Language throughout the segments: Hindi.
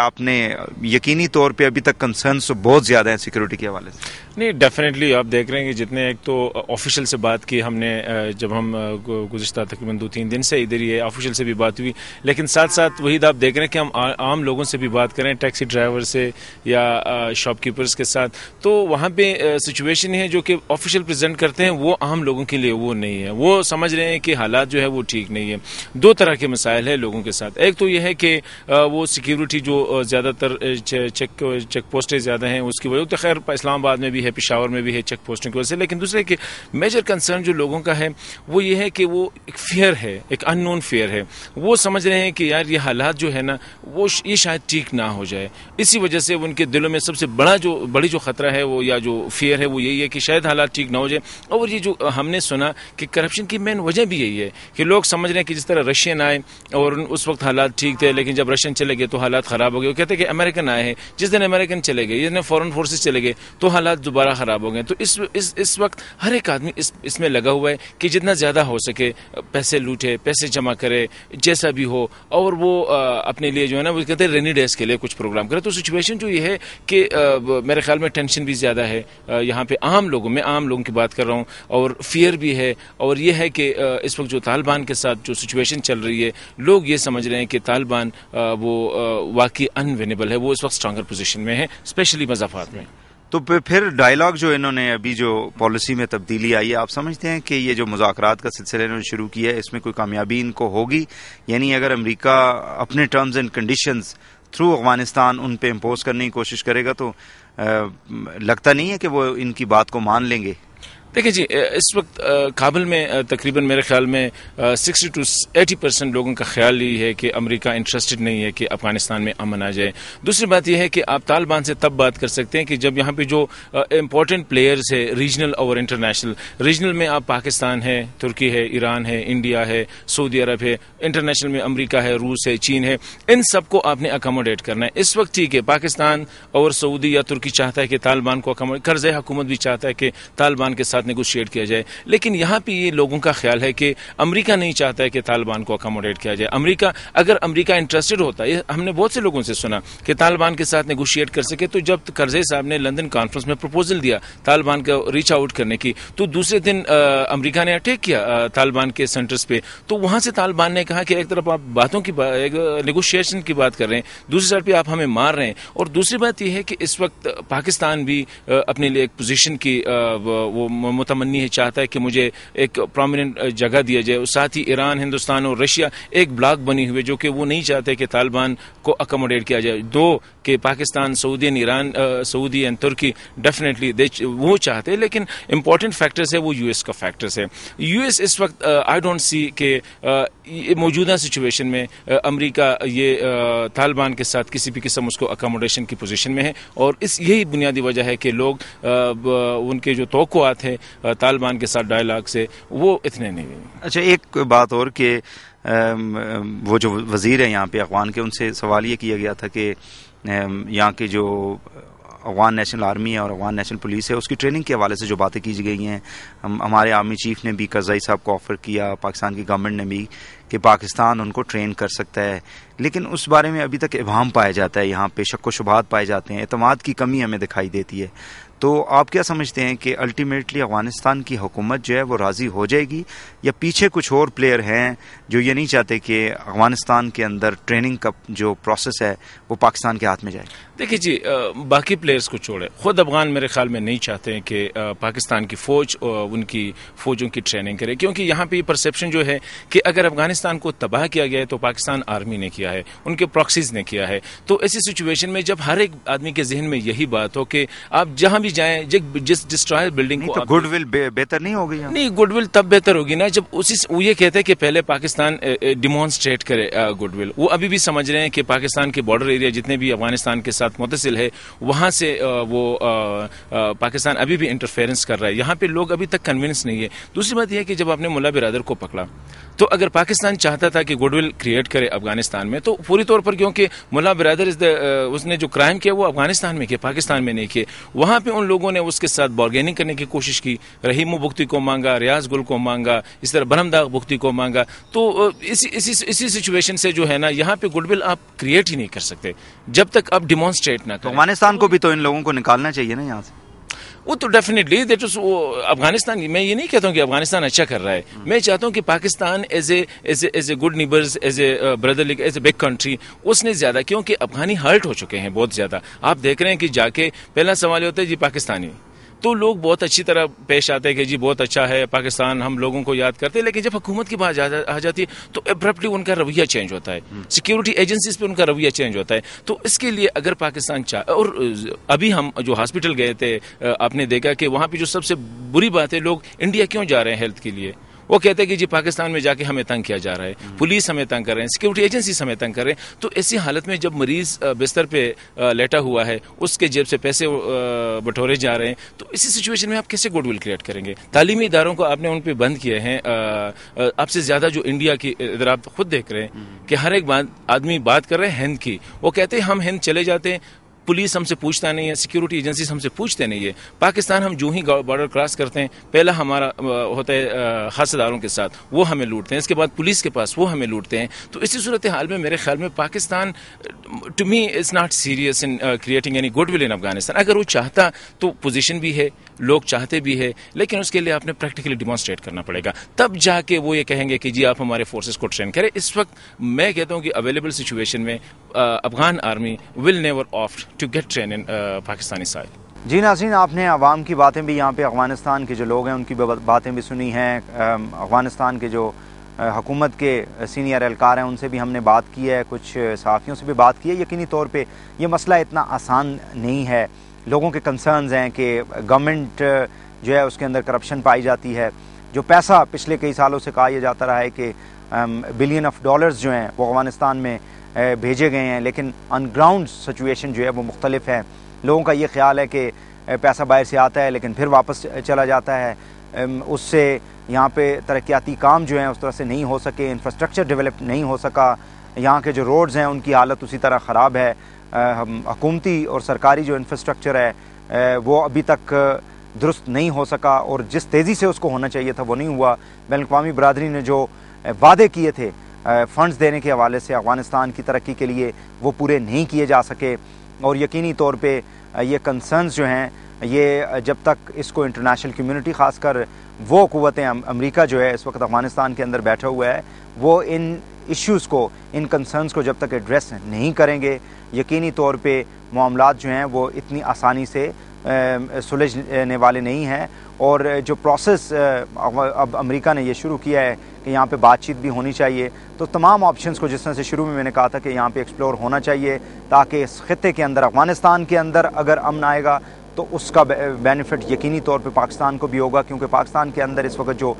आपने यकीनी तौर पे अभी तक कंसर्न बहुत ज्यादा है सिक्योरिटी के हवाले से नहीं डेफिनेटली आप देख रहे हैं कि जितने एक तो ऑफिशियल से बात की हमने जब हम गुजशत तकरीबन दो तीन दिन से इधर ही ऑफिशियल से भी बात हुई लेकिन साथ साथ वही तो आप देख रहे हैं कि हम आ, आम लोगों से भी बात करें टैक्सी ड्राइवर से या शॉपकीपर्स के साथ तो वहाँ पे सिचुएशन है जो कि ऑफिशियल प्रेजेंट करते हैं वो आम लोगों के लिए वो नहीं है वो समझ रहे हैं कि हालात जो है वो ठीक नहीं है दो तरह के मसाइल है लोगों के साथ एक तो ये है कि वो सिक्योरिटी जो ज़्यादातर चेक चेक पोस्टें ज़्यादा हैं उसकी वजह तो खैर इस्लामाबाद में भी है पिशावर में भी है चेक पोस्टों की वजह से लेकिन दूसरे कि मेजर कंसर्न जो लोगों का है वो ये है कि वो एक फेयर है एक अननोन फेयर है वो समझ रहे हैं कि यार ये हालात जो है ना वो ये शायद ठीक ना हो जाए इसी वजह से उनके दिलों में सबसे बड़ा जो बड़ी जो खतरा है वो या जो फेयर है वो यही है कि शायद हालात ठीक ना हो जाए और ये जो हमने सुना कि करप्शन की मेन वजह भी यही है कि लोग समझ रहे हैं कि जिस तरह रशियन आए और उस वक्त हालात ठीक थे लेकिन जब रशियन चले गए तो हालात खराब हो गए वो कहते हैं कि अमेरिकन आए हैं जिस दिन अमेरिकन चले गए जिस दिन फॉरन फोर्सेज चले गए तो हालात दोबारा ख़राब हो गए तो इस इस इस वक्त हर एक आदमी इस इसमें लगा हुआ है कि जितना ज़्यादा हो सके पैसे लूटे पैसे जमा करे जैसा भी हो और वो अपने लिए जो है ना वो कहते हैं रेनी डेज के लिए कुछ प्रोग्राम करे तो सिचुएशन जो ये है कि मेरे ख्याल में टेंशन भी ज़्यादा है यहाँ पे आम लोगों में आम लोगों की बात कर रहा हूँ और फियर भी है और ये है कि इस वक्त जो तालिबान के साथ जो सिचुएशन चल रही है लोग ये समझ रहे हैं कि तालिबान वो वाकई अनवेनेबल है वो इस वक्त स्ट्रांगर पोजिशन में है स्पेशली मजाफात में तो फिर डायलॉग जो इन्होंने अभी जो पॉलिसी में तब्दीली आई है आप समझते हैं कि ये जो मुजाकरात का सिलसिला इन्होंने शुरू किया है इसमें कोई कामयाबी इनको होगी यानी अगर अमेरिका अपने terms and conditions through Afghanistan उन पर इम्पोज करने की कोशिश करेगा तो आ, लगता नहीं है कि वो इनकी बात को मान लेंगे देखिए जी इस वक्त काबुल में तकरीबन मेरे ख्याल में सिक्सटी टू एटी परसेंट लोगों का ख्याल ये है कि अमेरिका इंटरेस्टेड नहीं है कि अफगानिस्तान में अमन आ जाए दूसरी बात यह है कि आप तालिबान से तब बात कर सकते हैं कि जब यहाँ पे जो इम्पोर्टेंट प्लेयर्स है रीजनल और इंटरनेशनल रीजनल में आप पाकिस्तान है तुर्की है ईरान है इंडिया है सऊदी अरब है इंटरनेशनल में अमरीका है रूस है चीन है इन सबको आपने अकोमोडेट करना है इस वक्त ठीक है पाकिस्तान और सऊदी या तुर्की चाहता है कि तालिबान को कर्ज हुकूमत भी चाहता है कि तालिबान के साथ साथ नेगोशिएट किया जाए लेकिन यहाँ पे ये लोगों का ख्याल है कि अमरीका नहीं चाहता है कि तालिबान को अकोमोडेट किया जाए अमरीका अगर अमरीका इंटरेस्टेड होता है हमने बहुत से लोगों से सुना कि तालिबान के साथ नेगोशिएट कर सके तो जब करजे साहब ने लंदन कॉन्फ्रेंस में प्रपोजल दिया तालिबान का रीच आउट करने की तो दूसरे दिन अमरीका ने अटैक किया तालिबान के सेंटर्स पे तो वहां से तालिबान ने कहा कि एक तरफ आप बातों की नेगोशिएशन की बात कर रहे हैं दूसरी तरफ आप हमें मार रहे हैं और दूसरी बात यह है कि इस वक्त पाकिस्तान भी अपने लिए एक पोजीशन की वो मुतमनी है चाहता है कि मुझे एक प्रोमिनंट जगह दिया जाए साथ ही ईरान हिंदुस्तान और रशिया एक ब्लाक बनी हुई जो कि वो नहीं चाहते कि तालिबान को अकोमोडेट किया जाए दो कि Pakistan Saudi and Iran Saudi and Turkey definitely वो चाहते हैं लेकिन इंपॉर्टेंट फैक्टर्स है वो यूएस का फैक्टर्स है यूएस इस वक्त आई डोंट सी के मौजूदा सिचुएशन में अमरीका ये तालिबान के साथ किसी भी किस्म उसको अकोमोडेशन की पोजिशन में है और इस यही बुनियादी वजह है कि लोग उनके जो तो हैं तालिबान के साथ डायलाग से वो इतने नहीं अच्छा एक बात और कि वो जो वज़ीर है यहाँ पे अफगान के उनसे सवाल ये किया गया था कि यहाँ के जो अफगान नेशनल आर्मी है और अफगान नेशनल पुलिस है उसकी ट्रेनिंग के हवाले से जो बातें की गई हैं हम हमारे आर्मी चीफ ने भी करजाई साहब को ऑफ़र किया पाकिस्तान की गवर्नमेंट ने भी कि पाकिस्तान उनको ट्रेन कर सकता है लेकिन उस बारे में अभी तक इवाम पाया जाता है यहाँ पे शक् शुबात पाए जाते हैं अतमाद की कमी हमें दिखाई देती है तो आप क्या समझते हैं कि अल्टीमेटली अफ़गानिस्तान की हुकूमत जो है वो राज़ी हो जाएगी या पीछे कुछ और प्लेयर हैं जो ये नहीं चाहते कि अफ़गानिस्तान के अंदर ट्रेनिंग का जो प्रोसेस है वो पाकिस्तान के हाथ में जाए देखिए जी बाकी प्लेयर्स को छोड़े खुद अफगान मेरे ख्याल में नहीं चाहते हैं कि पाकिस्तान की फ़ौज उनकी फ़ौजों की ट्रेनिंग करे क्योंकि यहाँ पर परसेप्शन जो है कि अगर अफगानिस्तान अफगानिस्तान को तबाह किया गया है तो पाकिस्तान आर्मी ने किया है उनके प्रॉक्सीज ने किया है तो ऐसी सिचुएशन में जब हर एक आदमी के जहन में यही बात हो कि आप जहां भी जाए जिस डिस्ट्रॉय बिल्डिंग को तो गुडविल बेहतर नहीं होगी नहीं गुडविल तब बेहतर होगी ना जब उसी वो ये कहते हैं कि पहले पाकिस्तान डिमॉन्स्ट्रेट करे गुडविल वो अभी भी समझ रहे हैं कि पाकिस्तान के बॉर्डर एरिया जितने भी अफगानिस्तान के साथ मुतसिल है वहां से वो पाकिस्तान अभी भी इंटरफेरेंस कर रहा है यहाँ पे लोग अभी तक कन्विंस नहीं है दूसरी बात यह कि जब आपने मुला बिरादर को पकड़ा तो अगर पाकिस्तान पाकिस्तान चाहता था कि गुडविल क्रिएट करे अफगानिस्तान में तो पूरी तौर पर क्योंकि मुला बरदर इस उसने जो क्राइम किया वो अफगानिस्तान में किया पाकिस्तान में नहीं किए वहाँ पर उन लोगों ने उसके साथ बॉर्गेनिंग करने की कोशिश की रहीम बुख्ती को मांगा रियाज गुल को मांगा इस तरह बरहमदाग बुख्ती को मांगा तो इसी इसी सिचुएशन से जो है ना यहाँ पे गुडविल आप क्रिएट ही नहीं कर सकते जब तक आप डिमॉन्स्ट्रेट ना करें तो अफगानिस्तान को भी तो इन लोगों को निकालना चाहिए ना यहाँ से वो तो डेफिनेटली देट इज अफगानिस्तान मैं ये नहीं कहता हूँ कि अफगानिस्तान अच्छा कर रहा है हम्म। मैं चाहता हूँ कि Pakistan as a as as a good neighbours as a brotherly as a big country उसने ज़्यादा क्योंकि अफगानी हर्ट हो चुके हैं बहुत ज़्यादा आप देख रहे हैं कि जाके पहला सवाल होता है जी पाकिस्तानी तो लोग बहुत अच्छी तरह पेश आते हैं कि जी बहुत अच्छा है पाकिस्तान हम लोगों को याद करते हैं लेकिन जब हुकूमत की बात आ जाती है तो एब्रप्टली उनका रवैया चेंज होता है सिक्योरिटी एजेंसीज पर उनका रवैया चेंज होता है तो इसके लिए अगर पाकिस्तान चाहे और अभी हम जो हॉस्पिटल गए थे आपने देखा कि वहाँ पर जो सबसे बुरी बात है लोग इंडिया क्यों जा रहे हैं हेल्थ के लिए वो कहते हैं कि जी पाकिस्तान में जाके हमें तंग किया जा रहा है हम्म। पुलिस हमें तंग कर रहे हैं सिक्योरिटी एजेंसी हमें तंग कर रहे हैं तो ऐसी हालत में जब मरीज बिस्तर पे लेटा हुआ है उसके जेब से पैसे बटोरे जा रहे हैं तो इसी सिचुएशन में आप कैसे गुडविल क्रिएट करेंगे तालीमी इदारों को आपने उन पर बंद किए हैं आपसे ज़्यादा जो इंडिया की इधर आप खुद देख रहे हैं हम्म। कि हर एक आदमी बात कर रहे हैं हिंद की वो कहते हैं हम हिंद चले जाते हैं पुलिस हमसे पूछता नहीं है सिक्योरिटी एजेंसी हमसे पूछते नहीं है पाकिस्तान हम जो ही बॉर्डर क्रॉस करते हैं पहला हमारा होता है हादसेदारों के साथ वो हमें लूटते हैं इसके बाद पुलिस के पास वो हमें लूटते हैं तो इसी सूरत हाल में मेरे ख्याल में Pakistan to me is not serious in creating any goodwill in Afghanistan अगर वो चाहता तो पोजिशन भी है लोग चाहते भी है लेकिन उसके लिए आपने प्रैक्टिकली डिमॉन्स्ट्रेट करना पड़ेगा तब जाके वो ये कहेंगे कि जी आप हमारे फोर्सेस को ट्रेन करें इस वक्त मैं कहता हूँ कि अवेलेबल सिचुएशन में Afghan army will never of to get train in Pakistani side जी नाजीन आपने आवाम की बातें भी यहाँ पे अफ़गानिस्तान के जो लोग हैं उनकी बातें भी सुनी हैं अफ़गानिस्तान के जो हुकूमत के सीनियर एहलकार हैं उनसे भी हमने बात की है कुछ सहाफ़ियों से भी बात की है यकीनी तौर पे ये मसला इतना आसान नहीं है लोगों के कंसर्न्स हैं कि गवर्नमेंट uh, जो है उसके अंदर करप्शन पाई जाती है जो पैसा पिछले कई सालों से कहा यह जाता रहा है कि बिलियन ऑफ डॉलर्स जो हैं वो अफगानिस्तान में uh, भेजे गए हैं लेकिन अनग्राउंड सिचुएशन जो है वो मुख्तलिफ है लोगों का ये ख्याल है कि uh, पैसा बाहर से आता है लेकिन फिर वापस चला जाता है um, उससे यहाँ पे तरक्याती काम जो हैं उस तरह से नहीं हो सके इंफ्रास्ट्रक्चर डेवलप नहीं हो सका यहाँ के जो रोड्स हैं उनकी हालत उसी तरह ख़राब है हकूमती और सरकारी जो इंफ्रास्ट्रक्चर है वो अभी तक दुरुस्त नहीं हो सका और जिस तेज़ी से उसको होना चाहिए था वो नहीं हुआ बैनवामी बरदरी ने जो वादे किए थे फ़ंड्स देने के हवाले से अफ़गानिस्तान की तरक्की के लिए वो पूरे नहीं किए जा सके और यकीनी तौर पे ये कंसर्नस जो हैं ये जब तक इसको इंटरनेशनल कम्युनिटी खासकर वो क़वतें अमेरिका जो है इस वक्त अफ़गानिस्तान के अंदर बैठा हुआ है वो इन इश्यूज़ को इन कंसर्नस को जब तक एड्रेस नहीं करेंगे यकीनी तौर पे मामला जो हैं वो इतनी आसानी से सुलझने वाले नहीं हैं और जो प्रोसेस अब अमेरिका ने ये शुरू किया है कि यहाँ पे बातचीत भी होनी चाहिए तो तमाम ऑप्शंस को जिस तरह से शुरू में मैंने कहा था कि यहाँ पे एक्सप्लोर होना चाहिए ताकि इस खत्े के अंदर अफगानिस्तान के अंदर अगर अमन आएगा तो उसका बेनिफिट यकीनी तौर पे पाकिस्तान को भी होगा क्योंकि पाकिस्तान के अंदर इस वक्त जो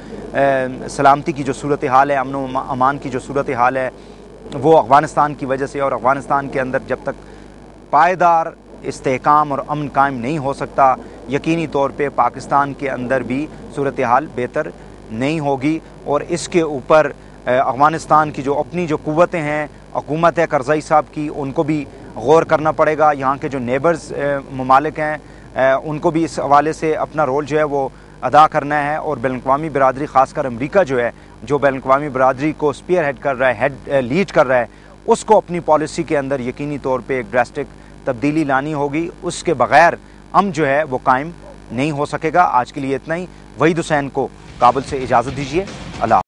सलामती की जो सूरत हाल है अमन अमान की जो सूरत हाल है वो अफ़गानिस्तान की वजह से और अफ़गानिस्तान के अंदर जब तक पायदार इसकाम और अमन कायम नहीं हो सकता यकीनी तौर पर पाकिस्तान के अंदर भी सूरत हाल बेहतर नहीं होगी और इसके ऊपर अफ़गानिस्तान की जो अपनी जो क़वतें हैं हुकूमत है करजई साहब की उनको भी गौर करना पड़ेगा यहाँ के जो नेबर्स ममालिक हैं उनको भी इस हवाले से अपना रोल जो है वो अदा करना है और बैन अवी बरदरी ख़ासकर अमरीका जो है जो बैन अवी बरदरी को स्पेयर हेड कर रहा है हेड लीड कर रहा है उसको अपनी पॉलिसी के अंदर यकीनी तौर पर एक ड्रेस्टिक तब्दीली लानी होगी उसके बगैर अम जो है वो कायम नहीं हो सकेगा आज के लिए इतना ही वहीद हुसैन को काबुल से इजाज़त दीजिए अल्लाह